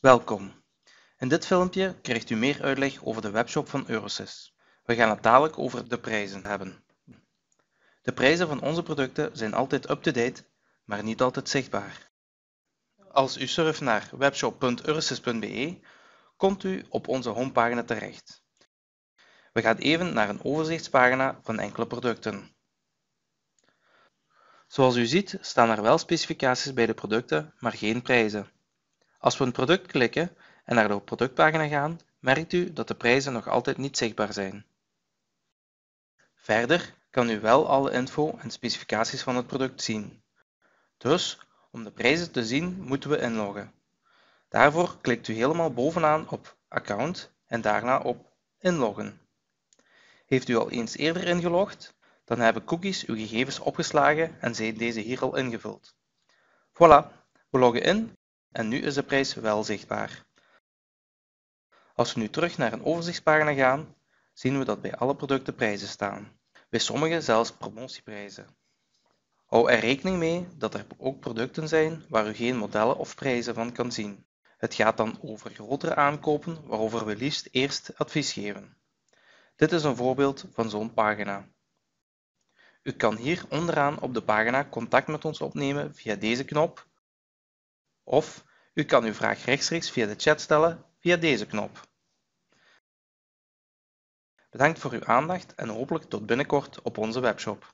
Welkom. In dit filmpje krijgt u meer uitleg over de webshop van Eurosys. We gaan het dadelijk over de prijzen hebben. De prijzen van onze producten zijn altijd up-to-date, maar niet altijd zichtbaar. Als u surft naar webshop.eurosys.be, komt u op onze homepagina terecht. We gaan even naar een overzichtspagina van enkele producten. Zoals u ziet staan er wel specificaties bij de producten, maar geen prijzen. Als we een product klikken en naar de productpagina gaan, merkt u dat de prijzen nog altijd niet zichtbaar zijn. Verder kan u wel alle info en specificaties van het product zien. Dus, om de prijzen te zien, moeten we inloggen. Daarvoor klikt u helemaal bovenaan op Account en daarna op Inloggen. Heeft u al eens eerder ingelogd? Dan hebben cookies uw gegevens opgeslagen en zijn deze hier al ingevuld. Voilà, we loggen in en nu is de prijs wel zichtbaar. Als we nu terug naar een overzichtspagina gaan, zien we dat bij alle producten prijzen staan. Bij sommige zelfs promotieprijzen. Hou er rekening mee dat er ook producten zijn waar u geen modellen of prijzen van kan zien. Het gaat dan over grotere aankopen waarover we liefst eerst advies geven. Dit is een voorbeeld van zo'n pagina. U kan hier onderaan op de pagina contact met ons opnemen via deze knop of u kan uw vraag rechtstreeks via de chat stellen via deze knop. Bedankt voor uw aandacht en hopelijk tot binnenkort op onze webshop.